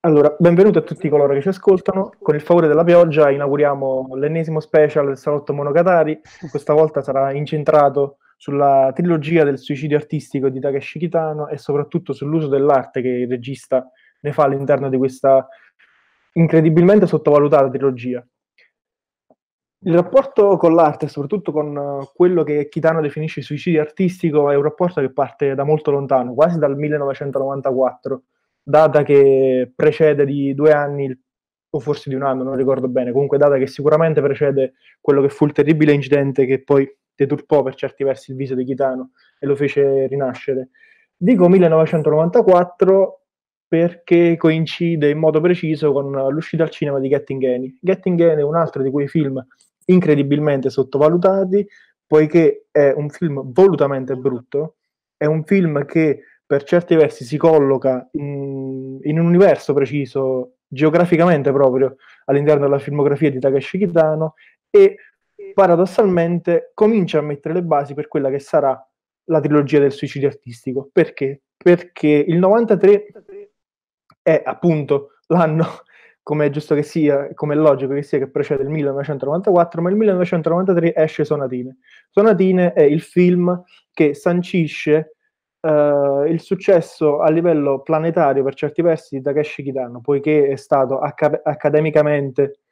Allora, benvenuti a tutti coloro che ci ascoltano. Con il favore della pioggia inauguriamo l'ennesimo special del Salotto Monogatari. Questa volta sarà incentrato sulla trilogia del suicidio artistico di Takeshi Kitano e soprattutto sull'uso dell'arte che il regista ne fa all'interno di questa incredibilmente sottovalutata trilogia. Il rapporto con l'arte, soprattutto con eh, quello che Kitano definisce suicidio artistico, è un rapporto che parte da molto lontano, quasi dal 1994, data che precede di due anni, o forse di un anno, non ricordo bene, comunque data che sicuramente precede quello che fu il terribile incidente che poi deturpò per certi versi il viso di Kitano e lo fece rinascere. Dico 1994 perché coincide in modo preciso con eh, l'uscita al cinema di Getting Any. Getting Any è un altro di quei film incredibilmente sottovalutati, poiché è un film volutamente brutto, è un film che per certi versi si colloca in, in un universo preciso, geograficamente proprio, all'interno della filmografia di Takashi Kitano e paradossalmente comincia a mettere le basi per quella che sarà la trilogia del suicidio artistico. Perché? Perché il 93 è appunto l'anno come è giusto che sia, come è logico che sia che precede il 1994, ma il 1993 esce Sonatine. Sonatine è il film che sancisce uh, il successo a livello planetario per certi versi di Takeshi Kitano, poiché è stato acca- accademicamente,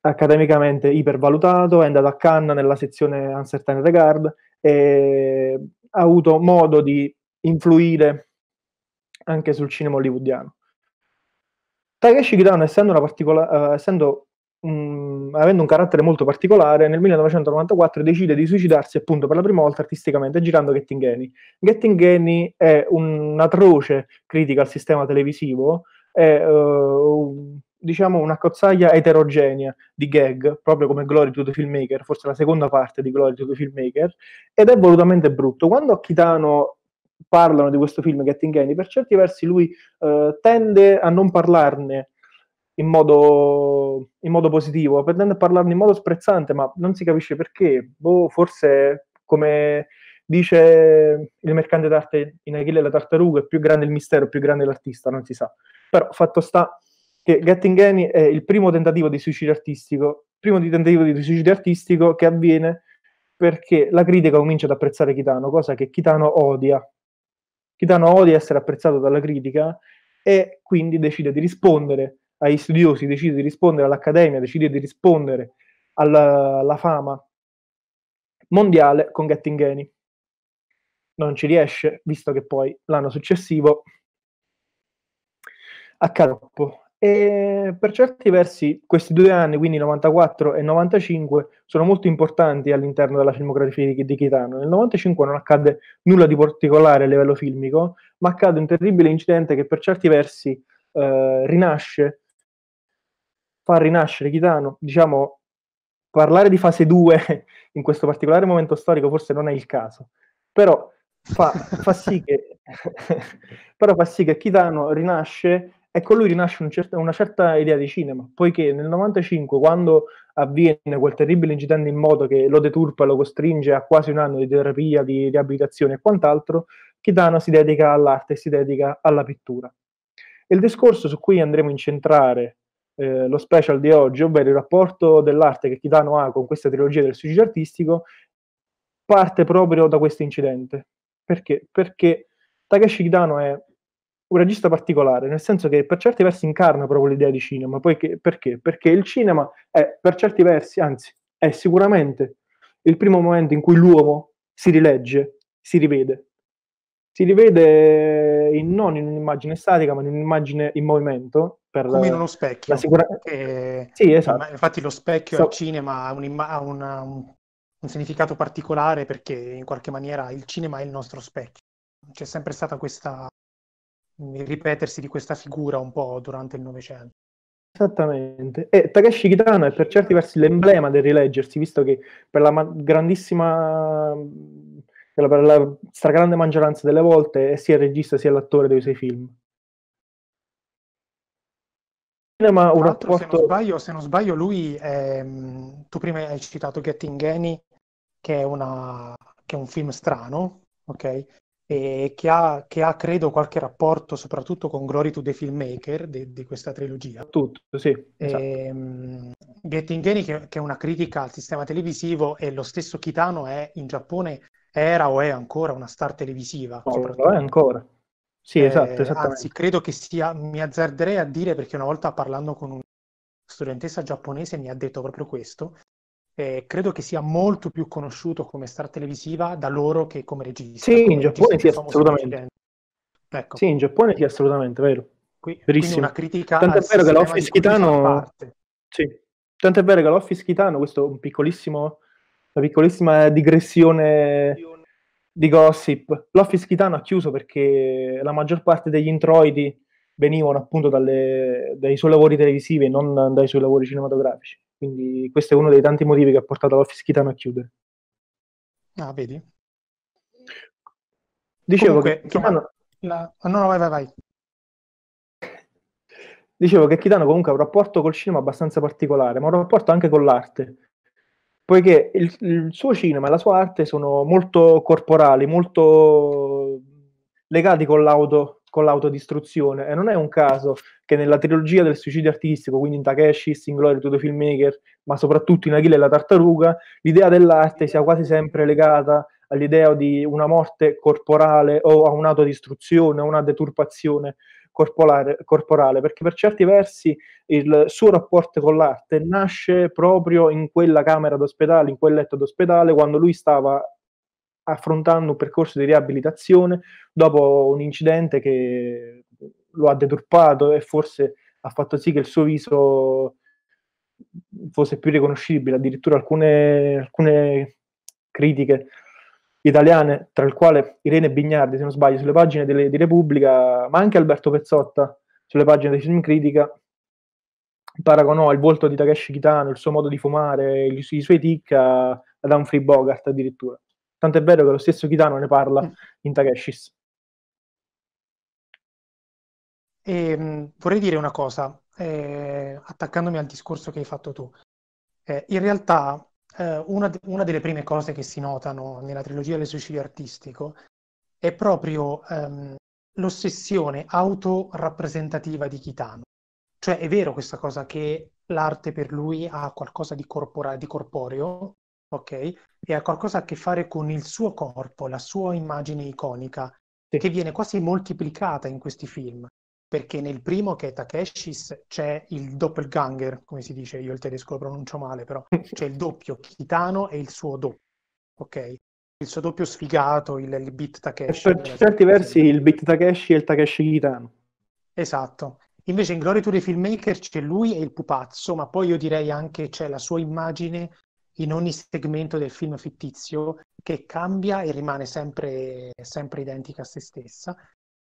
accademicamente ipervalutato, è andato a Cannes nella sezione Uncertain Regard e ha avuto modo di influire anche sul cinema hollywoodiano Takeshi Kitano, essendo, particola- uh, essendo um, avendo un carattere molto particolare, nel 1994 decide di suicidarsi appunto per la prima volta artisticamente girando Getting Any. Getting Any è un'atroce critica al sistema televisivo, è uh, diciamo una cozzaglia eterogenea di gag, proprio come Glory to the Filmmaker, forse la seconda parte di Glory to the Filmmaker, ed è volutamente brutto. Quando a Kitano parlano di questo film Getting Andy, per certi versi lui eh, tende a non parlarne in modo, in modo positivo, tende a parlarne in modo sprezzante, ma non si capisce perché. Boh, forse come dice il mercante d'arte in Achille la tartaruga, è più grande il mistero, più grande l'artista, non si sa. Però fatto sta che Getting Annie è il primo tentativo di suicidio artistico, primo di tentativo di suicidio artistico che avviene perché la critica comincia ad apprezzare Kitano, cosa che Kitano odia, che odia essere apprezzato dalla critica e quindi decide di rispondere agli studiosi, decide di rispondere all'accademia, decide di rispondere alla, alla fama mondiale con Getting Any. Non ci riesce, visto che poi l'anno successivo accade troppo. E per certi versi questi due anni, quindi 94 e 95, sono molto importanti all'interno della filmografia di, di Chitano. Nel 95 non accade nulla di particolare a livello filmico, ma accade un terribile incidente che per certi versi eh, rinasce, fa rinascere Chitano. Diciamo, parlare di fase 2 in questo particolare momento storico forse non è il caso, però fa, fa, sì, che, però fa sì che Chitano rinasce e con lui rinasce un certo, una certa idea di cinema, poiché nel 95, quando avviene quel terribile incidente in moto che lo deturpa, lo costringe a quasi un anno di terapia, di riabilitazione e quant'altro, Kitano si dedica all'arte e si dedica alla pittura. E il discorso su cui andremo a incentrare eh, lo special di oggi, ovvero il rapporto dell'arte che Kitano ha con questa trilogia del suicidio artistico, parte proprio da questo incidente. Perché? Perché Takeshi Kitano è un regista particolare, nel senso che per certi versi incarna proprio l'idea di cinema. Che, perché? Perché il cinema è per certi versi, anzi, è sicuramente il primo momento in cui l'uomo si rilegge, si rivede. Si rivede in, non in un'immagine statica, ma in un'immagine in movimento. Come in uno specchio. Sicura... Perché... Sì, esatto. Infatti lo specchio so... al cinema ha, un, ha un, un significato particolare perché in qualche maniera il cinema è il nostro specchio. C'è sempre stata questa il ripetersi di questa figura un po' durante il Novecento. Esattamente, e Takeshi Kitano è per certi versi l'emblema del rileggersi, visto che per la ma- grandissima, per la stragrande maggioranza delle volte è sia il regista sia l'attore dei suoi film. Cinema, un rapporto... se, non sbaglio, se non sbaglio lui, è... Mm, tu prima hai citato Getting Gany, che è, una... che è un film strano, ok? e che ha, che ha, credo qualche rapporto soprattutto con Glory to the Filmmaker di questa trilogia. Tutto, sì. Esatto. E, ehm, Getting Any, che, che, è una critica al sistema televisivo, e lo stesso Kitano è in Giappone, era o è ancora una star televisiva. No, oh, è ancora. Sì, eh, esatto, eh, anzi, credo che sia, mi azzarderei a dire, perché una volta parlando con una studentessa giapponese mi ha detto proprio questo, eh, credo che sia molto più conosciuto come star televisiva da loro che come regista. Sì, come in Giappone sì, assolutamente. Ecco. Sì, in Giappone sì, assolutamente, vero. Qui, Verissimo. Una critica Tanto è vero che l'Office Kitano... Sì. Tanto è vero che l'Office Kitano, questo è un piccolissimo, una piccolissima digressione di gossip, l'Office Kitano ha chiuso perché la maggior parte degli introiti venivano appunto dalle, dai suoi lavori televisivi e non dai suoi lavori cinematografici. Quindi questo è uno dei tanti motivi che ha portato l'Office Kitano a chiudere. Ah, vedi? Dicevo Comunque, che Kitano... La... Ah, no, no, vai, vai, vai. Dicevo che Kitano comunque ha un rapporto col cinema abbastanza particolare, ma un rapporto anche con l'arte, poiché il, il suo cinema e la sua arte sono molto corporali, molto legati con l'auto, con l'autodistruzione e non è un caso che nella trilogia del suicidio artistico, quindi in Takeshi, Singlore, Singolari, The Filmmaker, ma soprattutto in Achille e la tartaruga, l'idea dell'arte sia quasi sempre legata all'idea di una morte corporale o a un'autodistruzione, a una deturpazione corporale, perché per certi versi il suo rapporto con l'arte nasce proprio in quella camera d'ospedale, in quel letto d'ospedale, quando lui stava affrontando un percorso di riabilitazione dopo un incidente che lo ha deturpato e forse ha fatto sì che il suo viso fosse più riconoscibile. Addirittura alcune, alcune critiche italiane, tra le quali Irene Bignardi, se non sbaglio, sulle pagine delle, di Repubblica, ma anche Alberto Pezzotta sulle pagine di Film Critica, paragonò il volto di Takeshi Kitano, il suo modo di fumare, i, i suoi tic ad Humphrey Bogart addirittura. Tant'è vero che lo stesso Kitano ne parla mm. in Takeshis. E, ehm, vorrei dire una cosa, eh, attaccandomi al discorso che hai fatto tu. Eh, in realtà, eh, una, de- una, delle prime cose che si notano nella trilogia del suicidio artistico è proprio ehm, l'ossessione autorappresentativa di Kitano. Cioè, è vero questa cosa che l'arte per lui ha qualcosa di, corpora- di corporeo, ok? E ha qualcosa a che fare con il suo corpo, la sua immagine iconica, sì. che viene quasi moltiplicata in questi film. Perché nel primo, che è Takeshis, c'è il doppelganger, come si dice, io il tedesco lo pronuncio male, però c'è il doppio Kitano e il suo doppio, ok? Il suo doppio sfigato, il, il Beat Takeshi. Per certi versi il Beat Takeshi e il Takeshi Kitano. Esatto. Invece in Glory to the Filmmaker c'è lui e il pupazzo, ma poi io direi anche c'è la sua immagine in ogni segmento del film fittizio che cambia e rimane sempre, sempre identica a se stessa.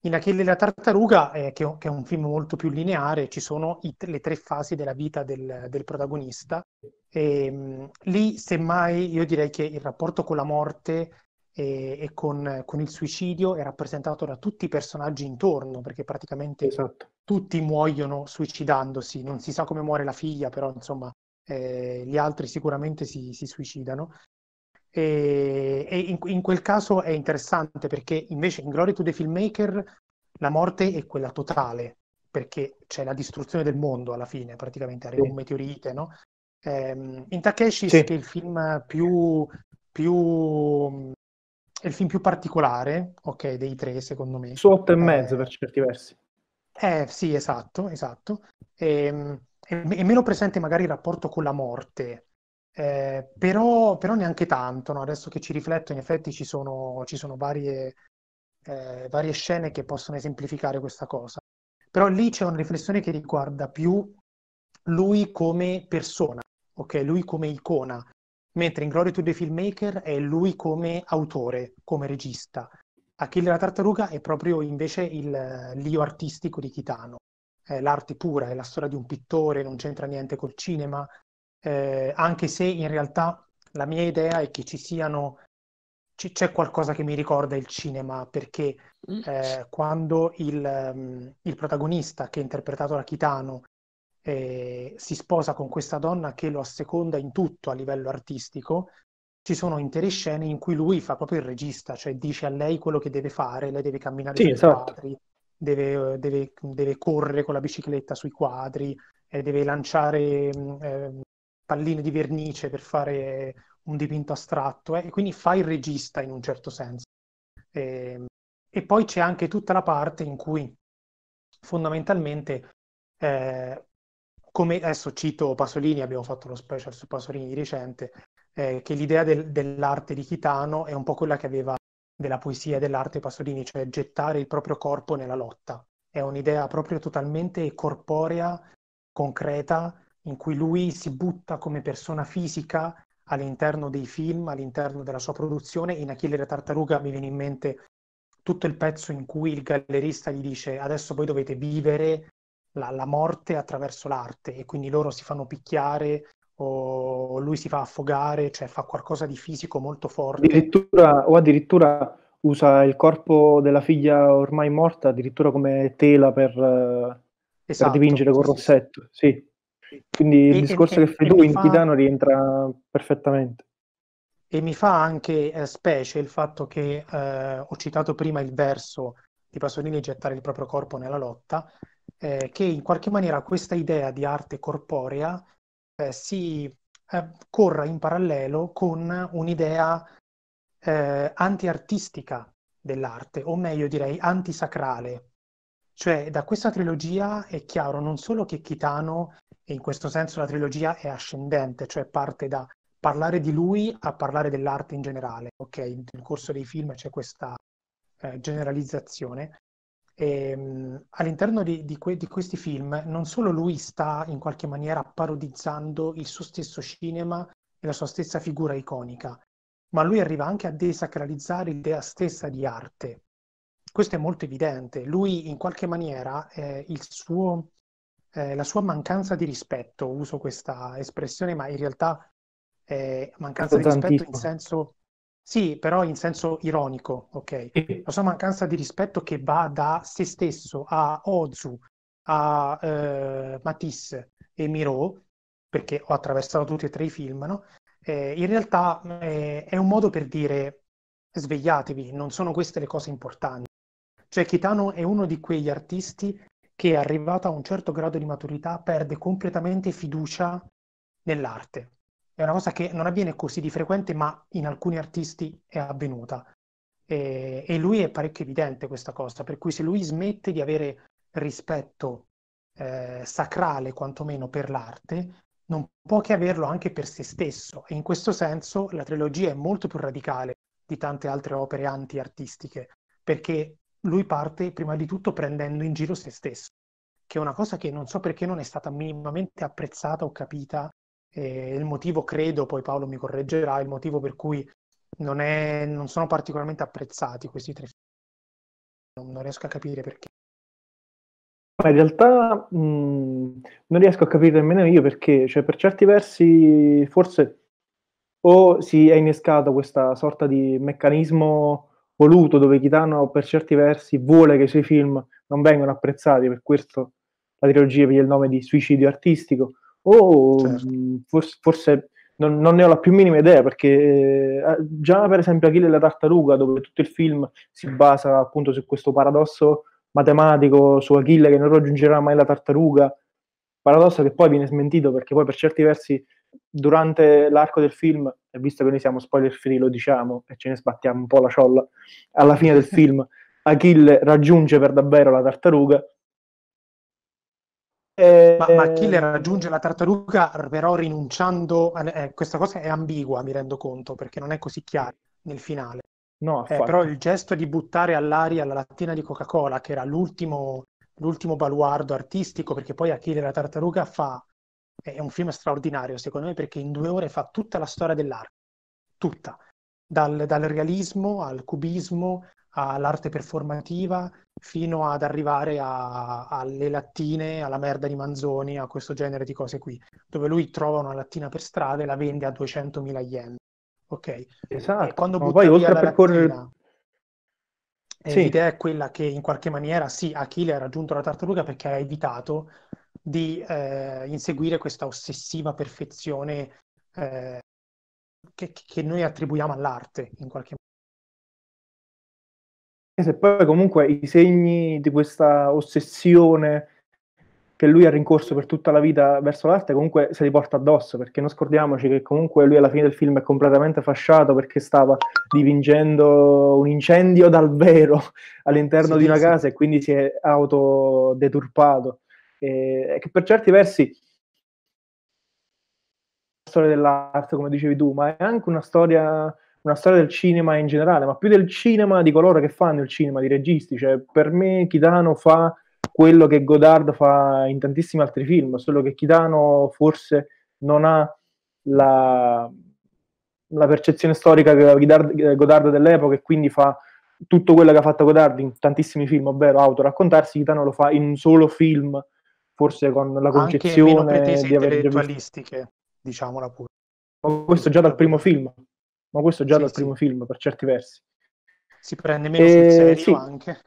In Achille e la tartaruga, eh, che, che, è un film molto più lineare, ci sono i, le tre fasi della vita del, del protagonista. E, ehm, mh, lì, semmai, io direi che il rapporto con la morte e, eh, e con, con, il suicidio è rappresentato da tutti i personaggi intorno, perché praticamente esatto. tutti muoiono suicidandosi. Non si sa come muore la figlia, però insomma eh, gli altri sicuramente si, si suicidano. E, e in, in, quel caso è interessante perché invece in Glory to the Filmmaker la morte è quella totale, perché c'è la distruzione del mondo alla fine, praticamente arriva sì. un meteorite, no? Eh, in Takeshi, sì. che è il film più, più il film più particolare, ok, dei tre secondo me. Su otto e eh, mezzo per certi versi. Eh sì, esatto, esatto. E, ehm, è, meno presente magari il rapporto con la morte, eh, però, però, neanche tanto, no? adesso che ci rifletto in effetti ci sono, ci sono varie, eh, varie, scene che possono esemplificare questa cosa, però lì c'è una riflessione che riguarda più lui come persona, okay? lui come icona, mentre in Glory to the Filmmaker è lui come autore, come regista. Achille la tartaruga è proprio invece il, eh, l'io artistico di Kitano è eh, l'arte pura, è la storia di un pittore, non c'entra niente col cinema, eh, anche se in realtà la mia idea è che ci siano, c- c'è qualcosa che mi ricorda il cinema, perché mm. eh, quando il, um, il, protagonista, che è interpretato da Chitano, eh, si sposa con questa donna che lo asseconda in tutto a livello artistico, ci sono intere scene in cui lui fa proprio il regista, cioè dice a lei quello che deve fare, lei deve camminare sì, sui esatto. quadri, deve, deve, deve correre con la bicicletta sui quadri, eh, deve lanciare eh, palline di vernice per fare un dipinto astratto, eh, e quindi fa il regista in un certo senso. Ehm, e poi c'è anche tutta la parte in cui fondamentalmente eh, come adesso cito Pasolini, abbiamo fatto lo special su Pasolini di recente, eh, che l'idea del, dell'arte di Chitano è un po' quella che aveva della poesia e dell'arte Pasolini, cioè gettare il proprio corpo nella lotta. È un'idea proprio totalmente corporea, concreta, in cui lui si butta come persona fisica all'interno dei film, all'interno della sua produzione. In Achille la tartaruga mi viene in mente tutto il pezzo in cui il gallerista gli dice adesso voi dovete vivere la, la morte attraverso l'arte e quindi loro si fanno picchiare, o lui si fa affogare, cioè fa qualcosa di fisico molto forte. Addirittura, o addirittura usa il corpo della figlia ormai morta addirittura come tela per, eh, esatto, per dipingere col rossetto. Sì. Quindi il e, discorso e, che fai tu in fa... Titano rientra perfettamente. E mi fa anche eh, specie il fatto che eh, ho citato prima il verso di Pasolini gettare il proprio corpo nella lotta, eh, che in qualche maniera questa idea di arte corporea eh, si eh, corra in parallelo con un'idea eh, antiartistica dell'arte, o meglio direi antisacrale. Cioè da questa trilogia è chiaro non solo che Kitano, e in questo senso la trilogia è ascendente, cioè parte da parlare di lui a parlare dell'arte in generale, ok? Nel corso dei film c'è questa eh, generalizzazione, Ehm, all'interno di, di, que- di, questi film non solo lui sta in qualche maniera parodizzando il suo stesso cinema e la sua stessa figura iconica, ma lui arriva anche a desacralizzare l'idea stessa di arte. Questo è molto evidente. Lui in qualche maniera eh, suo, eh, la sua mancanza di rispetto, uso questa espressione, ma in realtà eh, mancanza di rispetto in senso sì, però in senso ironico, ok? La sua mancanza di rispetto che va da se stesso a Ozu, a eh, Matisse e Miro, perché ho attraversato tutti e tre i film, no? eh, in realtà eh, è un modo per dire svegliatevi, non sono queste le cose importanti. Cioè Kitano è uno di quegli artisti che arrivato a un certo grado di maturità perde completamente fiducia nell'arte è una cosa che non avviene così di frequente, ma in alcuni artisti è avvenuta. E, e lui è parecchio evidente questa cosa, per cui se lui smette di avere rispetto eh, sacrale quantomeno per l'arte, non può che averlo anche per se stesso. E in questo senso la trilogia è molto più radicale di tante altre opere anti-artistiche, perché lui parte prima di tutto prendendo in giro se stesso, che è una cosa che non so perché non è stata minimamente apprezzata o capita eh, il motivo, credo, poi Paolo mi correggerà, il motivo per cui non, è, non sono particolarmente apprezzati questi tre film. Non, non riesco a capire perché. In realtà mh, non riesco a capire nemmeno io perché, cioè per certi versi forse o si è innescato questa sorta di meccanismo voluto dove Kitano per certi versi vuole che i suoi film non vengano apprezzati, per questo la trilogia vede il nome di suicidio artistico, o certo. Mm, forse, forse non, non, ne ho la più minima idea perché eh, già per esempio Achille e la tartaruga dove tutto il film si basa appunto su questo paradosso matematico su Achille che non raggiungerà mai la tartaruga paradosso che poi viene smentito perché poi per certi versi durante l'arco del film e visto che noi siamo spoiler free lo diciamo e ce ne sbattiamo un po' la ciolla alla fine del film Achille raggiunge per davvero la tartaruga ma, ma, chi ehm. raggiunge la tartaruga però rinunciando a, eh, questa cosa è ambigua mi rendo conto perché non è così chiara nel finale no, eh, però il gesto di buttare all'aria la lattina di Coca Cola che era l'ultimo, l'ultimo baluardo artistico perché poi Achille la tartaruga fa è un film straordinario secondo me perché in due ore fa tutta la storia dell'arte tutta dal, dal realismo al cubismo all'arte performativa, fino ad arrivare a, alle lattine, alla merda di Manzoni, a questo genere di cose qui, dove lui trova una lattina per strada e la vende a 200.000 yen. Ok? Esatto. E quando poi oltre a percorrere... Lattina, sì. L'idea è quella che in qualche maniera, sì, Achille ha raggiunto la tartaruga perché ha evitato di eh, inseguire questa ossessiva perfezione eh, che, che noi attribuiamo all'arte in qualche maniera se poi comunque i segni di questa ossessione che lui ha rincorso per tutta la vita verso l'arte comunque se li porta addosso perché non scordiamoci che comunque lui alla fine del film è completamente fasciato perché stava dipingendo un incendio dal vero all'interno sì, di una sì. casa e quindi si è autodeturpato e che per certi versi storia dell'arte come dicevi tu ma è anche una storia una storia del cinema in generale, ma più del cinema, di coloro che fanno il cinema, di registi. Cioè, per me Chitano fa quello che Godard fa in tantissimi altri film, solo che Chitano forse non ha la, la percezione storica Godard, eh, Godard dell'epoca e quindi fa tutto quello che ha fatto Godard in tantissimi film, ovvero autoraccontarsi, Chitano lo fa in un solo film, forse con la concezione di aver già visto... diciamola pure. Questo già dal primo film, ma questo già sì, dal sì. primo film per certi versi. Si prende meno e, sul eh, serio sì. anche.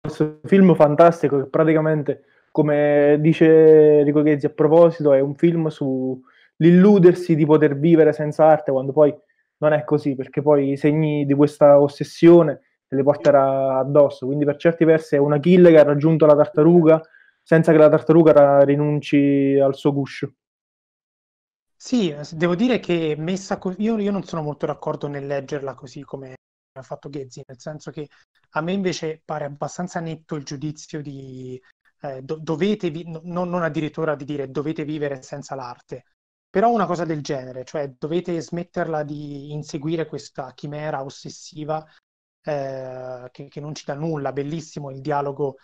Questo film fantastico che praticamente, come dice Rico Ghezzi a proposito, è un film sull'illudersi di poter vivere senza arte quando poi non è così, perché poi i segni di questa ossessione te li porterà addosso. Quindi per certi versi è un Achille che ha raggiunto la tartaruga senza che la tartaruga rinunci al suo guscio. Sì, devo dire che messa così, io, io non sono molto d'accordo nel leggerla così come ha fatto Ghezzi, nel senso che a me invece pare abbastanza netto il giudizio di eh, do- dovete, vi- no- non addirittura di dire dovete vivere senza l'arte, però una cosa del genere, cioè dovete smetterla di inseguire questa chimera ossessiva eh, che, che, non ci dà nulla. Bellissimo il dialogo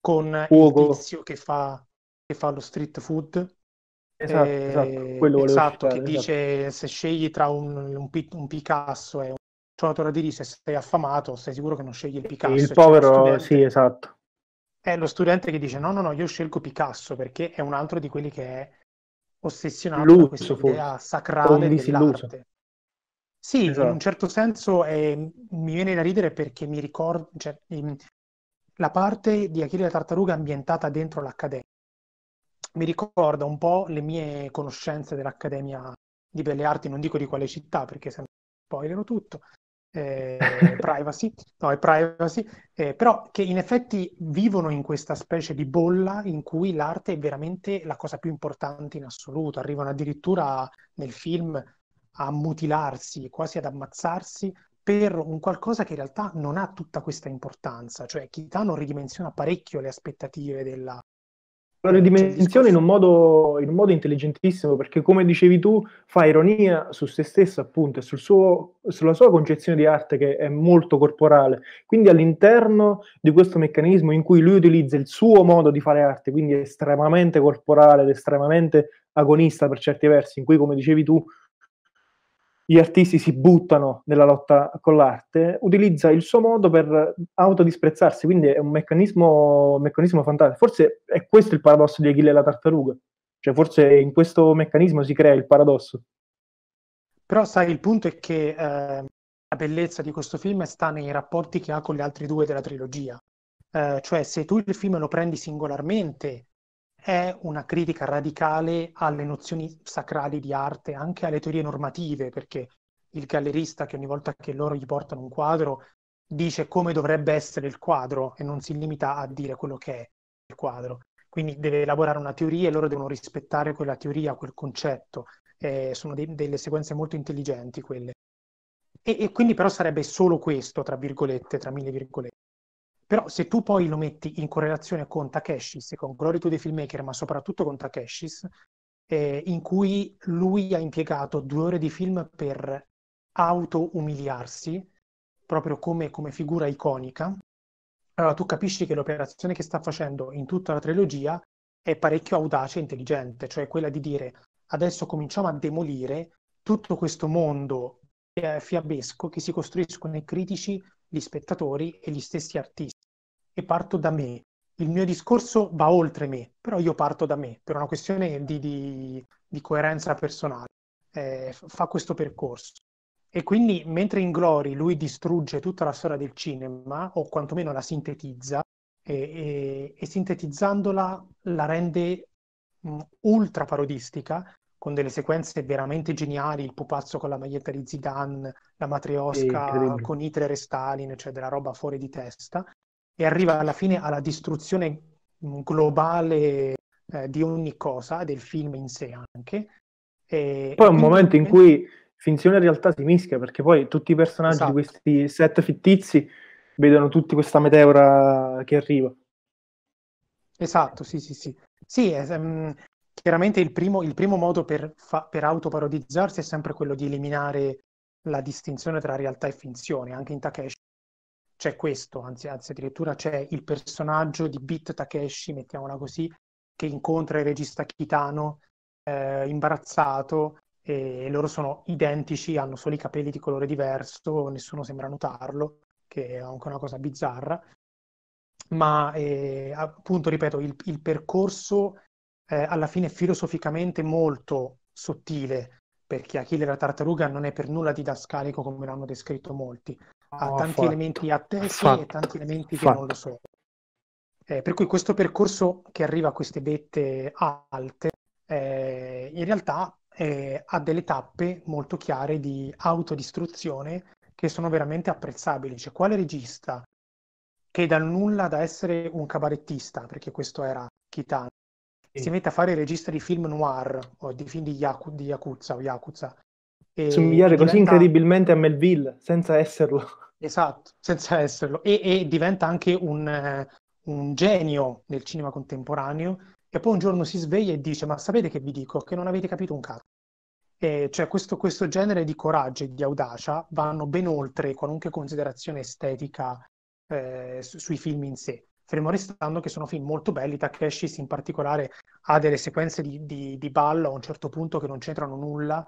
con Ugo. il tizio che fa, che fa lo street food, Esatto, esatto, eh, esatto. Quello esatto citare, che esatto. dice se scegli tra un, un, un Picasso e un ciotola di riso e sei affamato, sei sicuro che non scegli il Picasso. Il cioè, povero, sì, esatto. È lo studente che dice no, no, no, io scelgo Picasso perché è un altro di quelli che è ossessionato Luzzo, da questa fu. idea sacrale dell'arte. Sì, esatto. in un esatto. certo senso eh, mi viene da ridere perché mi ricordo cioè, la parte di Achille la tartaruga ambientata dentro l'accademia mi ricorda un po' le mie conoscenze dell'Accademia di Belle Arti, non dico di quale città perché se no spoilerò tutto, eh, privacy, no, è privacy eh, però che in effetti vivono in questa specie di bolla in cui l'arte è veramente la cosa più importante in assoluto, arrivano addirittura nel film a mutilarsi, quasi ad ammazzarsi per un qualcosa che in realtà non ha tutta questa importanza, cioè Kitano ridimensiona parecchio le aspettative della, la ridimensiona in un, modo, in un modo intelligentissimo, perché come dicevi tu, fa ironia su se stessa appunto e sul suo, sulla sua concezione di arte che è molto corporale. Quindi all'interno di questo meccanismo in cui lui utilizza il suo modo di fare arte, quindi estremamente corporale ed estremamente agonista per certi versi, in cui come dicevi tu gli artisti si buttano nella lotta con l'arte, utilizza il suo modo per autodisprezzarsi, quindi è un meccanismo, meccanismo fantastico. Forse è questo il paradosso di Achille e la tartaruga, cioè forse in questo meccanismo si crea il paradosso. Però sai, il punto è che eh, la bellezza di questo film sta nei rapporti che ha con gli altri due della trilogia. Eh, cioè, se tu il film lo prendi singolarmente, è una critica radicale alle nozioni sacrali di arte, anche alle teorie normative, perché il gallerista che ogni volta che loro gli portano un quadro dice come dovrebbe essere il quadro e non si limita a dire quello che è il quadro. Quindi deve elaborare una teoria e loro devono rispettare quella teoria, quel concetto. Eh, sono de- delle sequenze molto intelligenti quelle. E-, e quindi però sarebbe solo questo, tra virgolette, tra mille virgolette. Però se tu poi lo metti in correlazione con Takeshis con Glory to the Filmmaker, ma soprattutto con Takeshis, eh, in cui lui ha impiegato due ore di film per auto-umiliarsi, proprio come, come figura iconica, allora tu capisci che l'operazione che sta facendo in tutta la trilogia è parecchio audace e intelligente, cioè quella di dire adesso cominciamo a demolire tutto questo mondo fiabesco che si costruiscono i critici, gli spettatori e gli stessi artisti e parto da me. Il mio discorso va oltre me, però io parto da me per una questione di, di, di coerenza personale. Eh, fa questo percorso. E quindi mentre in Glory lui distrugge tutta la storia del cinema, o quantomeno la sintetizza, e, e, e sintetizzandola la rende mh, mm, ultra parodistica, con delle sequenze veramente geniali, il pupazzo con la maglietta di Zidane, la matriosca con Hitler e Stalin, cioè della roba fuori di testa, e arriva alla fine alla distruzione globale eh, di ogni cosa, del film in sé anche. E poi è un momento in cui finzione e realtà si mischia, perché poi tutti i personaggi esatto. di questi set fittizi vedono tutti questa meteora che arriva. Esatto, sì, sì, sì. Sì, è, um, chiaramente il primo, il primo modo per, fa- per autoparodizzarsi è sempre quello di eliminare la distinzione tra realtà e finzione, anche in Takeshi c'è questo, anzi, anzi addirittura c'è il personaggio di Beat Takeshi, mettiamola così, che incontra il regista Kitano eh, imbarazzato e loro sono identici, hanno solo i capelli di colore diverso, nessuno sembra notarlo, che è anche una cosa bizzarra. Ma eh, appunto, ripeto, il, il percorso eh, alla fine è filosoficamente molto sottile, perché Achille la tartaruga non è per nulla didascalico come l'hanno descritto molti, ha tanti fatto. elementi attesi fatto. e tanti elementi fatto. che non lo sono. Eh, per cui questo percorso che arriva a queste vette alte, eh, in realtà eh, ha delle tappe molto chiare di autodistruzione che sono veramente apprezzabili. Cioè, quale regista che dal nulla da essere un cabarettista, perché questo era Kitano, sì. si mette a fare il regista di film noir o di film di, Yaku- di Yakuza o Yakuza, Somigliare diventa... così incredibilmente a Melville, senza esserlo. Esatto, senza esserlo. E, e diventa anche un, eh, un genio del cinema contemporaneo, che poi un giorno si sveglia e dice: Ma sapete che vi dico? Che non avete capito un cazzo. E cioè, questo, questo, genere di coraggio e di audacia vanno ben oltre qualunque considerazione estetica eh, su, sui film in sé. Fermo restando che sono film molto belli, Takeshi in particolare ha delle sequenze di, di, di ballo a un certo punto che non c'entrano nulla,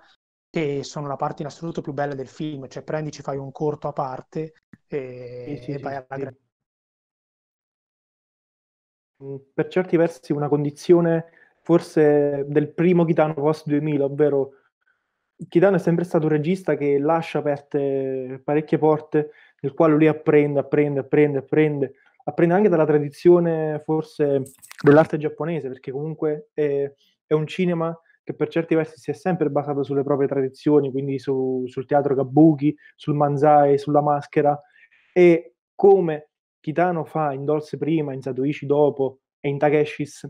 che sono la parte in assoluto più bella del film, cioè prendici, fai un corto a parte e, sì, sì, e vai alla grande. Mm, per certi versi una condizione forse del primo Kitano post 2000, ovvero Kitano è sempre stato un regista che lascia aperte parecchie porte, nel quale lui apprende, apprende, apprende, apprende, apprende anche dalla tradizione forse dell'arte giapponese, perché comunque è, è un cinema che per certi versi si è sempre basato sulle proprie tradizioni, quindi su, sul teatro kabuki, sul manzai, sulla maschera, e come Kitano fa in Dolce prima, in Satoichi dopo e in Takeshis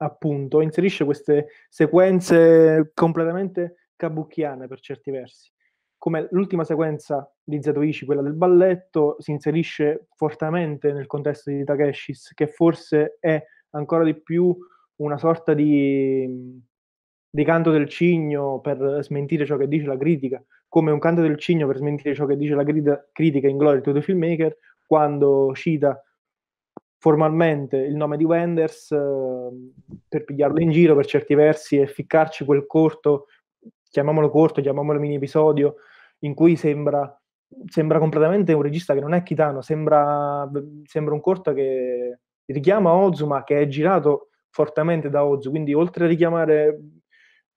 appunto, inserisce queste sequenze completamente kabukiane per certi versi. Come l'ultima sequenza di Zatoichi, quella del balletto, si inserisce fortemente nel contesto di Takeshis, che forse è ancora di più una sorta di, di canto del cigno per smentire ciò che dice la critica, come un canto del cigno per smentire ciò che dice la grida, critica in Glory to the Filmmaker, quando cita formalmente il nome di Wenders eh, per pigliarlo in giro per certi versi e ficcarci quel corto, chiamiamolo corto, chiamiamolo mini episodio, in cui sembra, sembra completamente un regista che non è chitano, sembra, sembra un corto che richiama Ozuma che è girato fortemente da Ozu, quindi oltre a richiamare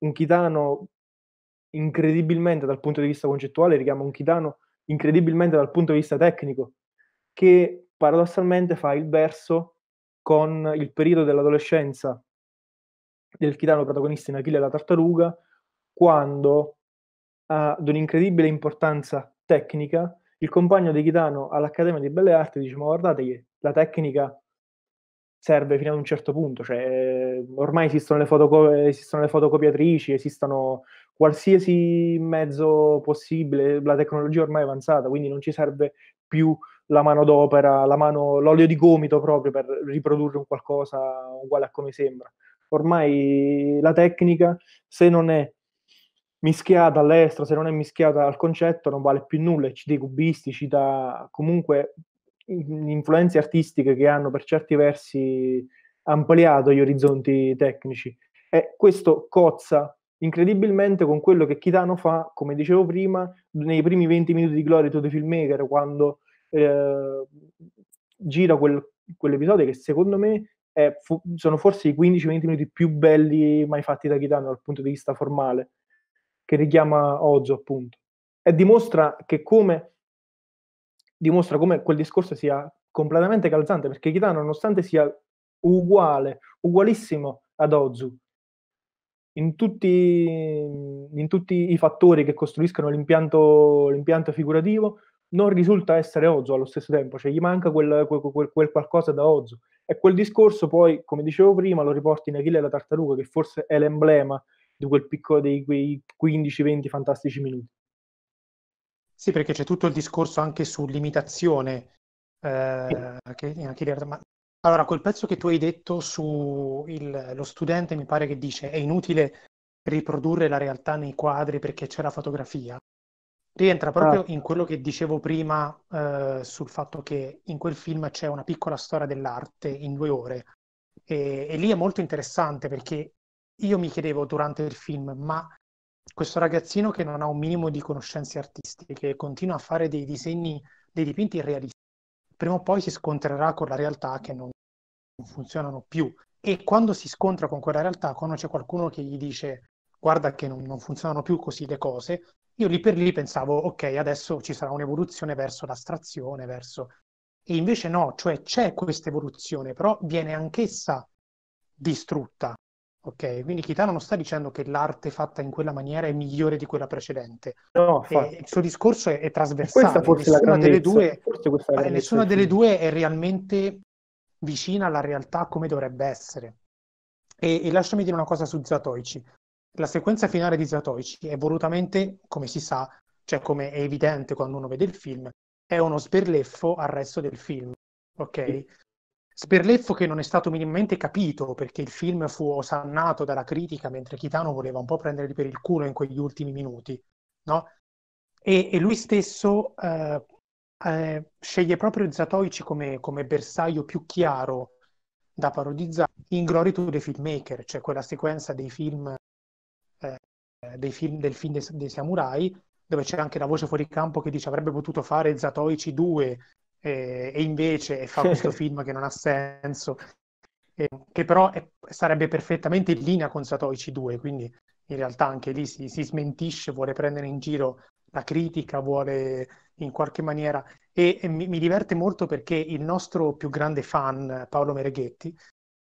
un Chitano incredibilmente dal punto di vista concettuale, richiama un Chitano incredibilmente dal punto di vista tecnico, che paradossalmente fa il verso con il periodo dell'adolescenza del Chitano protagonista in Achille e la tartaruga, quando ad un'incredibile importanza tecnica il compagno di Chitano all'Accademia di Belle Arti dice ma guardate che la tecnica serve fino ad un certo punto. Cioè, ehm, ormai esistono le, fotocop- esistono le, fotocopiatrici, esistono qualsiasi mezzo possibile, la tecnologia è ormai avanzata, quindi non ci serve più la mano d'opera, la mano, l'olio di gomito proprio per riprodurre un qualcosa uguale a come sembra. Ormai la tecnica, se non è mischiata all'estero, se non è mischiata al concetto, non vale più nulla. ci dei cubisti, ci cita comunque influenze artistiche che hanno per certi versi ampliato gli orizzonti tecnici. E questo cozza incredibilmente con quello che Kitano fa, come dicevo prima, nei primi 20 minuti di Glory to the Filmmaker, quando eh, gira quel, quell'episodio che secondo me è, fu, sono forse i 15-20 minuti più belli mai fatti da Kitano dal punto di vista formale, che richiama Ozo appunto. E dimostra che come dimostra come quel discorso sia completamente calzante, perché Kitano, nonostante sia uguale, ugualissimo ad Ozu, in tutti, in tutti i fattori che costruiscono l'impianto, l'impianto, figurativo, non risulta essere Ozu allo stesso tempo, cioè gli manca quel, quel, quel, quel qualcosa da Ozu. E quel discorso poi, come dicevo prima, lo riporti in Achille e la tartaruga, che forse è l'emblema di quel picco dei quei 15-20 fantastici minuti. Sì, perché c'è tutto il discorso anche sull'imitazione. Eh, che, che, ma... Allora, quel pezzo che tu hai detto su lo studente mi pare che dice è inutile riprodurre la realtà nei quadri perché c'è la fotografia. Rientra ah. proprio ah. in quello che dicevo prima eh, sul fatto che in quel film c'è una piccola storia dell'arte in due ore. E, e lì è molto interessante perché io mi chiedevo durante il film, ma questo ragazzino che non ha un minimo di conoscenze artistiche, continua a fare dei disegni, dei dipinti irrealistici, prima o poi si scontrerà con la realtà che non, non funzionano più. E quando si scontra con quella realtà, quando c'è qualcuno che gli dice guarda che non, non funzionano più così le cose, io lì per lì pensavo ok, adesso ci sarà un'evoluzione verso l'astrazione, verso... E invece no, cioè c'è questa evoluzione, però viene anch'essa distrutta Ok, quindi Kitano non sta dicendo che l'arte fatta in quella maniera è migliore di quella precedente. No, e, il suo discorso è, è trasversale. Questa forse nessuna, la delle due, forse questa è la nessuna delle due è realmente vicina alla realtà come dovrebbe essere. E, e lasciami dire una cosa su Zatoici. La sequenza finale di Zatoici è volutamente, come si sa, cioè come è evidente quando uno vede il film, è uno sberleffo al resto del film. Ok? Sì. Sperleffo che non è stato minimamente capito perché il film fu osannato dalla critica mentre Chitano voleva un po' prenderli per il culo in quegli ultimi minuti, no? E, e lui stesso eh, eh, sceglie proprio Zatoici come, come, bersaglio più chiaro da parodizzare in Glory to the Filmmaker, cioè quella sequenza dei film, eh, dei film del film dei, dei samurai dove c'è anche la voce fuori campo che dice avrebbe potuto fare Zatoici 2 eh, e invece fa questo film che non ha senso, eh, che però è, sarebbe perfettamente in linea con Satoici 2, quindi in realtà anche lì si, si, smentisce, vuole prendere in giro la critica, vuole in qualche maniera... E, e mi, mi, diverte molto perché il nostro più grande fan, Paolo Mereghetti,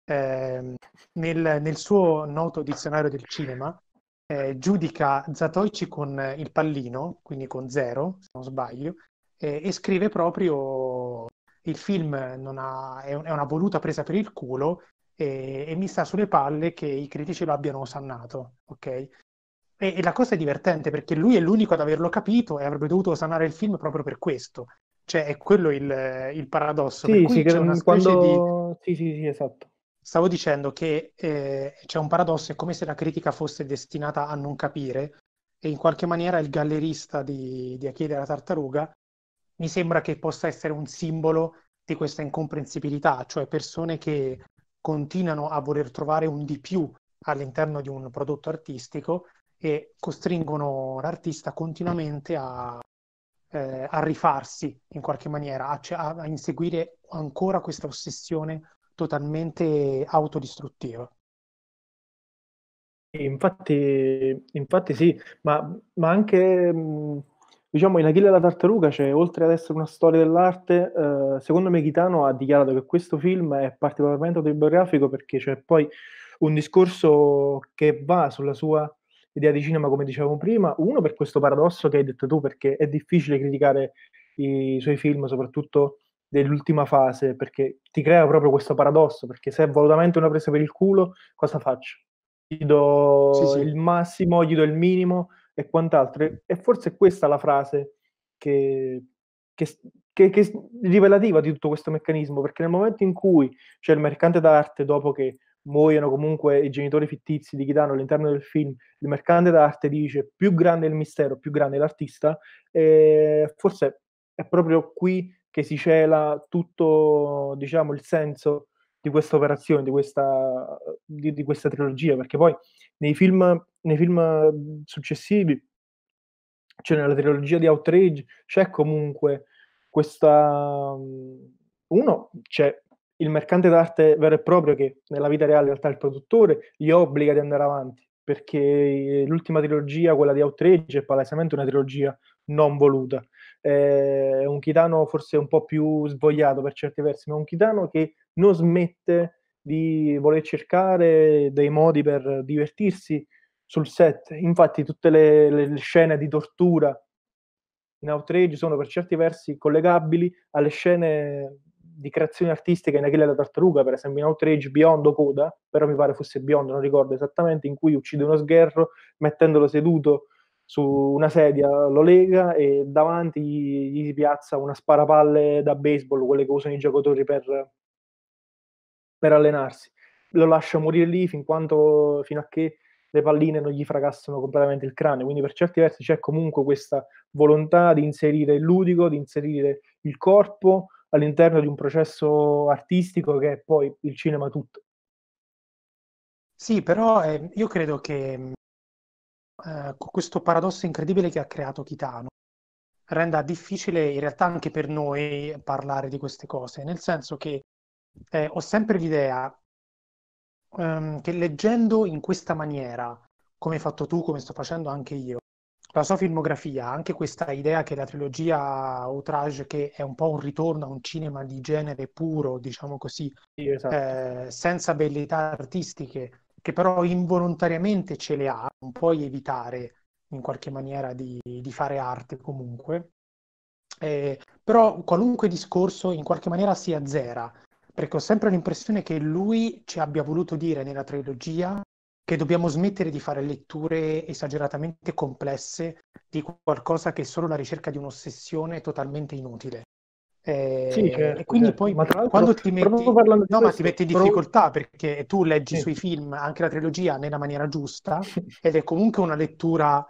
eh, nel, nel suo noto dizionario del cinema, eh, giudica Zatoici con il pallino, quindi con zero, se non sbaglio, eh, e scrive proprio il film ha, è, una voluta presa per il culo e, e, mi sta sulle palle che i critici lo abbiano osannato, ok? E, e, la cosa è divertente perché lui è l'unico ad averlo capito e avrebbe dovuto osannare il film proprio per questo. Cioè, è quello il, il paradosso. Sì, sì, mm, quando... di... sì, sì, sì, esatto. Stavo dicendo che eh, c'è un paradosso, è come se la critica fosse destinata a non capire e in qualche maniera il gallerista di, di Achille la tartaruga mi sembra che possa essere un simbolo di questa incomprensibilità, cioè persone che continuano a voler trovare un di più all'interno di un prodotto artistico e costringono l'artista continuamente a, eh, a rifarsi in qualche maniera, a, a inseguire ancora questa ossessione totalmente autodistruttiva. Infatti, infatti sì, ma, ma anche mh, Diciamo, in Achille e la tartaruga, c'è, oltre ad essere una storia dell'arte, eh, secondo me Chitano ha dichiarato che questo film è particolarmente autobiografico perché c'è poi un discorso che va sulla sua idea di cinema, come dicevamo prima, uno per questo paradosso che hai detto tu, perché è difficile criticare i suoi film, soprattutto dell'ultima fase, perché ti crea proprio questo paradosso, perché se è volutamente una presa per il culo, cosa faccio? Gli do sì, sì. il massimo, gli do il minimo, e quant'altro. E forse questa è la frase che, che, che, che, è rivelativa di tutto questo meccanismo, perché nel momento in cui c'è il mercante d'arte, dopo che muoiono comunque i genitori fittizi di Kitano all'interno del film, il mercante d'arte dice più grande il mistero, più grande l'artista, eh, forse è proprio qui che si cela tutto diciamo, il senso di questa operazione, di questa, di, di questa trilogia, perché poi nei film, nei film, successivi, cioè nella trilogia di Outrage, c'è comunque questa... Uno, c'è il mercante d'arte vero e proprio che nella vita reale in realtà il produttore gli obbliga di andare avanti, perché eh, l'ultima trilogia, quella di Outrage, è palesemente una trilogia non voluta. È un chitano forse un po' più svogliato per certi versi, ma è un chitano che non smette di voler cercare dei modi per divertirsi sul set. Infatti tutte le, le scene di tortura in Outrage sono per certi versi collegabili alle scene di creazione artistica in Achille la Tartaruga, per esempio in Outrage Beyond o Coda, però mi pare fosse Beyond, non ricordo esattamente, in cui uccide uno sgherro mettendolo seduto su una sedia, lo lega e davanti gli, gli si piazza una sparapalle da baseball, quelle che usano i giocatori per per allenarsi. Lo lascia morire lì fin quando, fino a che le palline non gli fracassano completamente il cranio. Quindi per certi versi c'è comunque questa volontà di inserire il ludico, di inserire il corpo all'interno di un processo artistico che è poi il cinema tutto. Sì, però eh, io credo che mm, eh, questo paradosso incredibile che ha creato Kitano renda difficile in realtà anche per noi parlare di queste cose, nel senso che eh, ho sempre l'idea ehm, che leggendo in questa maniera, come hai fatto tu, come sto facendo anche io, la sua filmografia, anche questa idea che la trilogia Outrage, che è un po' un ritorno a un cinema di genere puro, diciamo così, sì, esatto. eh, senza bellità artistiche, che però involontariamente ce le ha, non puoi evitare in qualche maniera di, di fare arte comunque, eh, però qualunque discorso in qualche maniera si azzera perché ho sempre l'impressione che lui ci abbia voluto dire nella trilogia che dobbiamo smettere di fare letture esageratamente complesse di qualcosa che è solo la ricerca di un'ossessione totalmente inutile. Eh, sì, certo, e quindi certo. poi ma tra quando ti metti, no, questo, ma ti metti in però... difficoltà perché tu leggi sì. sui film anche la trilogia nella maniera giusta ed è comunque una lettura,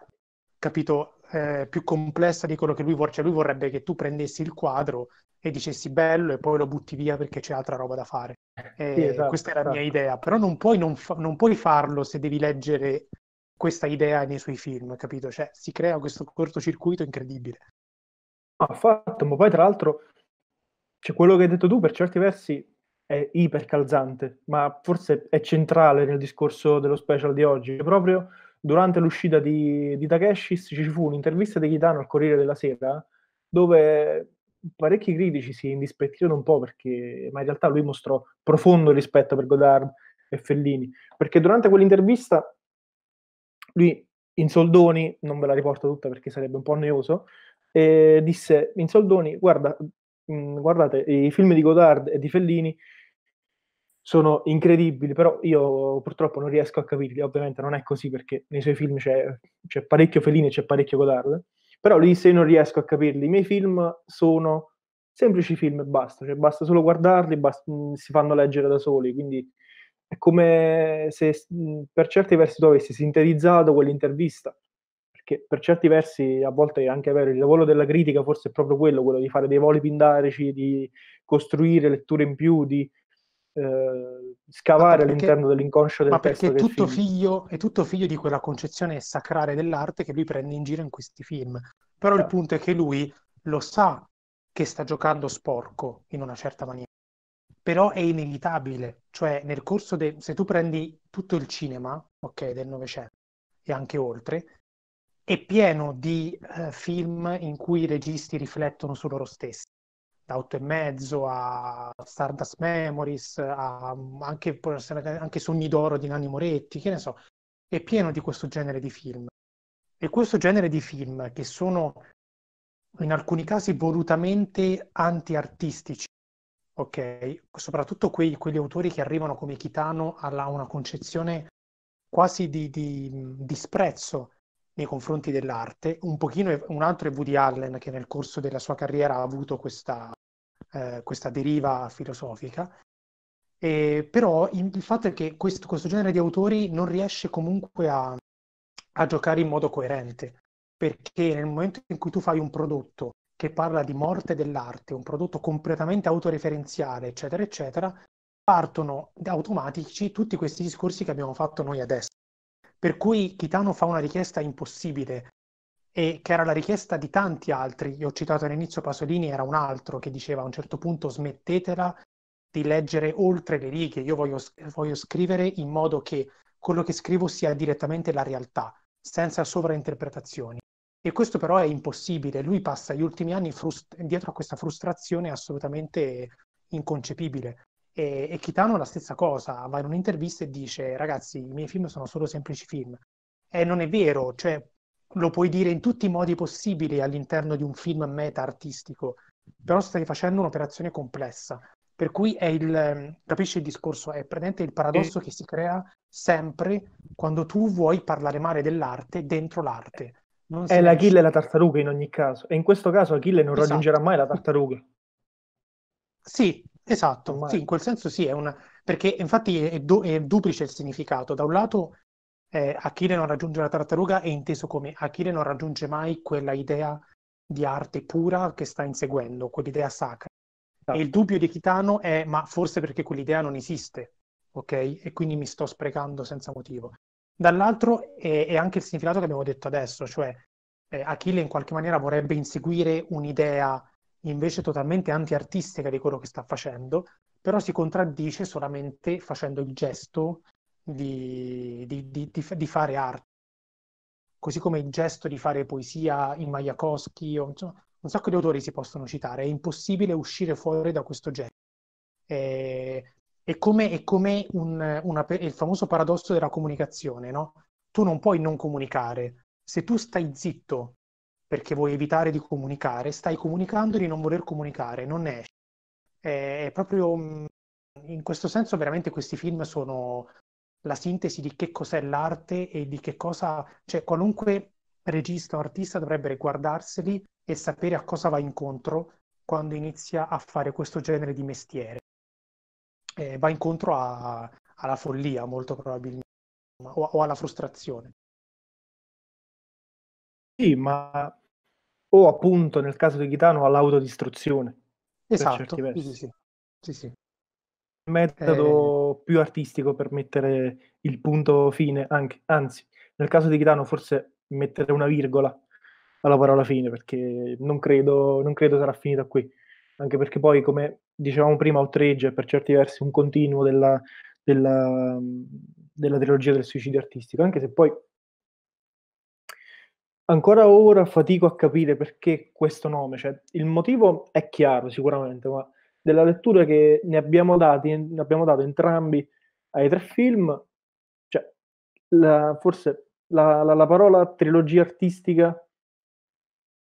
capito, eh, più complessa di quello che lui vorrebbe, cioè lui vorrebbe che tu prendessi il quadro e dicessi bello e poi lo butti via perché c'è altra roba da fare. Sì, eh, esatto, questa è la esatto. mia idea, però non puoi, non, fa- non puoi, farlo se devi leggere questa idea nei suoi film, capito? Cioè, si crea questo cortocircuito incredibile. Affatto, ma poi tra l'altro, cioè, quello che hai detto tu per certi versi è ipercalzante, ma forse è centrale nel discorso dello special di oggi, proprio durante l'uscita di, di Takeshi ci fu un'intervista di Kitano al Corriere della Sera dove parecchi critici si indispettirono un po' perché, ma in realtà lui mostrò profondo rispetto per Godard e Fellini, perché durante quell'intervista lui in soldoni, non ve la riporto tutta perché sarebbe un po' noioso, eh, disse in soldoni, guarda, mh, guardate, i film di Godard e di Fellini sono incredibili, però io purtroppo non riesco a capirli, ovviamente non è così perché nei suoi film c'è, c'è parecchio Fellini e c'è parecchio Godard, però lì se non riesco a capirli, i miei film sono semplici film e basta, cioè basta solo guardarli, basta, mm, si fanno leggere da soli, quindi è come se mm, per certi versi tu avessi sintetizzato quell'intervista, perché per certi versi a volte è anche vero, il lavoro della critica forse è proprio quello, quello di fare dei voli pindarici, di costruire letture in più, di eh, scavare all'interno dell'inconscio del ma perché testo. Perché è tutto, figlio, è tutto figlio di quella concezione sacrale dell'arte che lui prende in giro in questi film. Però certo. il punto è che lui lo sa che sta giocando sporco in una certa maniera. Però è inevitabile, cioè nel corso del... se tu prendi tutto il cinema, ok, del Novecento e anche oltre, è pieno di uh, film in cui i registi riflettono su loro stessi da 8 e mezzo a Stardust Memories, a, anche, anche Sogni d'oro di Nanni Moretti, che ne so, è pieno di questo genere di film. E questo genere di film, che sono in alcuni casi volutamente anti-artistici, ok? Soprattutto quei, quegli autori che arrivano come Chitano a una concezione quasi di, di, di disprezzo nei confronti dell'arte. Un, pochino, un altro è Woody Allen, che nel corso della sua carriera ha avuto questa, eh, questa deriva filosofica. E, però il fatto è che questo, questo, genere di autori non riesce comunque a, a giocare in modo coerente, perché nel momento in cui tu fai un prodotto che parla di morte dell'arte, un prodotto completamente autoreferenziale, eccetera, eccetera, partono automatici tutti questi discorsi che abbiamo fatto noi adesso. Per cui Kitano fa una richiesta impossibile e che era la richiesta di tanti altri. Io ho citato all'inizio Pasolini, era un altro che diceva a un certo punto smettetela di leggere oltre le righe, io voglio, voglio scrivere in modo che quello che scrivo sia direttamente la realtà, senza sovrainterpretazioni. E questo però è impossibile, lui passa gli ultimi anni frust- dietro a questa frustrazione assolutamente inconcepibile. E, e Chitano la stessa cosa, va in un'intervista e dice ragazzi i miei film sono solo semplici film. E non è vero, cioè lo puoi dire in tutti i modi possibili all'interno di un film meta artistico, però stai facendo un'operazione complessa. Per cui è il, ehm, capisci il discorso, è praticamente il paradosso e... che si crea sempre quando tu vuoi parlare male dell'arte dentro l'arte. Non è l'Achille e la tartaruga in ogni caso, e in questo caso Achille non esatto. raggiungerà mai la tartaruga. Sì, esatto, sì, in quel senso sì, è una... perché infatti è, du- è duplice il significato. Da un lato eh, Achille non raggiunge la tartaruga è inteso come Achille non raggiunge mai quella idea di arte pura che sta inseguendo, quell'idea sacra. Ah. E il esatto. dubbio di Chitano è ma forse perché quell'idea non esiste, ok? E quindi mi sto sprecando senza motivo. Dall'altro è, è anche il significato che abbiamo detto adesso, cioè eh, Achille in qualche maniera vorrebbe inseguire un'idea invece totalmente antiartistica di quello che sta facendo, però si contraddice solamente facendo il gesto di, di, di, di, fare arte. Così come il gesto di fare poesia in Mayakovsky, o, insomma, un sacco di autori si possono citare, è impossibile uscire fuori da questo genere. È, è come, è come un, una, il famoso paradosso della comunicazione, no? Tu non puoi non comunicare. Se tu stai zitto perché vuoi evitare di comunicare, stai comunicando di non voler comunicare, non ne esci. È proprio mm, in questo senso veramente questi film sono, la sintesi di che cos'è l'arte e di che cosa, cioè qualunque regista o artista dovrebbe guardarseli e sapere a cosa va incontro quando inizia a fare questo genere di mestiere. Eh, va incontro a, alla follia molto probabilmente o, o alla frustrazione. Sì, ma o appunto nel caso di Chitano all'autodistruzione. Esatto, sì, sì, sì. sì, sì metodo eh. più artistico per mettere il punto fine, anche, anzi, nel caso di Chitano forse mettere una virgola alla parola fine, perché non credo, non credo sarà finita qui, anche perché poi, come dicevamo prima, Outrage è per certi versi un continuo della, della, della trilogia del suicidio artistico, anche se poi ancora ora fatico a capire perché questo nome, cioè il motivo è chiaro sicuramente, ma della lettura che ne abbiamo, dati, ne abbiamo dato entrambi ai tre film, cioè, la, forse la, la, la, parola trilogia artistica,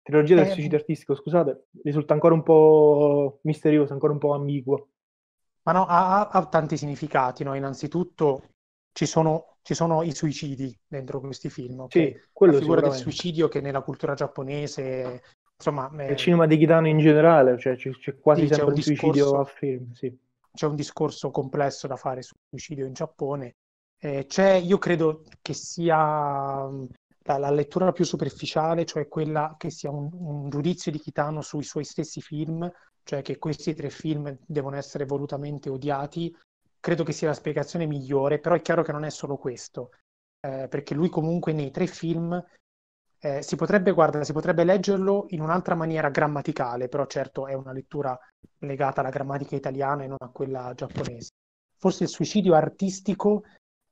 trilogia eh. del suicidio artistico, scusate, risulta ancora un po' misteriosa, ancora un po' ambigua. Ma no, ha, ha tanti significati, no? Innanzitutto ci sono, ci sono, i suicidi dentro questi film. Okay? Sì, quello La figura del suicidio che nella cultura giapponese insomma, il eh, cinema di Chitano in generale, cioè c'è, c'è quasi sì, sempre c'è un suicidio discorso, a film. Sì. C'è un discorso complesso da fare sul suicidio in Giappone. Eh, io credo che sia la, la, lettura più superficiale, cioè quella che sia un, un, giudizio di Kitano sui suoi stessi film, cioè che questi tre film devono essere volutamente odiati. Credo che sia la spiegazione migliore, però è chiaro che non è solo questo, eh, perché lui comunque nei tre film eh, si potrebbe, guarda, si potrebbe leggerlo in un'altra maniera grammaticale, però certo è una lettura legata alla grammatica italiana e non a quella giapponese. Forse il suicidio artistico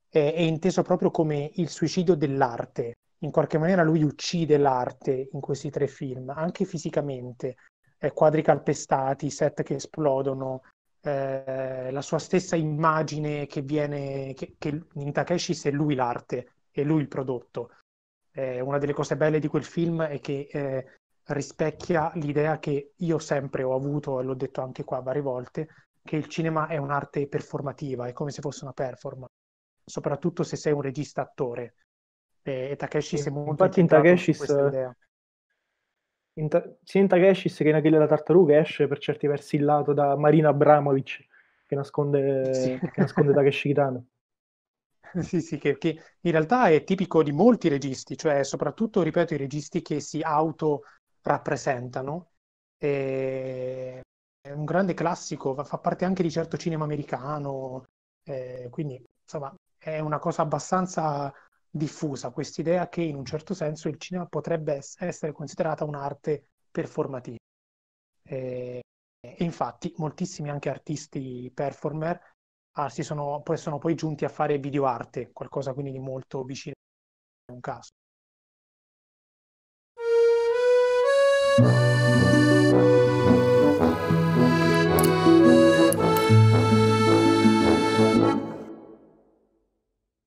eh, è inteso proprio come il suicidio dell'arte. In qualche maniera lui uccide l'arte in questi tre film, anche fisicamente. Eh, quadri calpestati, set che esplodono, eh, la sua stessa immagine che viene, che, che in Takeshi è lui l'arte e lui il prodotto eh, una delle cose belle di quel film è che eh, rispecchia l'idea che io sempre ho avuto, e l'ho detto anche qua varie volte, che il cinema è un'arte performativa, è come se fosse una performance, soprattutto se sei un regista attore. Eh, e, e Takeshi si è molto Infatti in Takeshi eh, in ta- sia in Takeshi che in Achille la tartaruga esce per certi versi il lato da Marina Abramovic che nasconde, sì. che nasconde Takeshi Kitano. Sì, sì, che, che, in realtà è tipico di molti registi, cioè soprattutto, ripeto, i registi che si autorappresentano. E... È un grande classico, fa parte anche di certo cinema americano, eh, quindi insomma è una cosa abbastanza diffusa quest'idea che in un certo senso il cinema potrebbe essere considerata un'arte performativa. E, e infatti moltissimi anche artisti performer ah, si sono, poi, sono poi giunti a fare video arte, qualcosa quindi di molto vicino a un caso.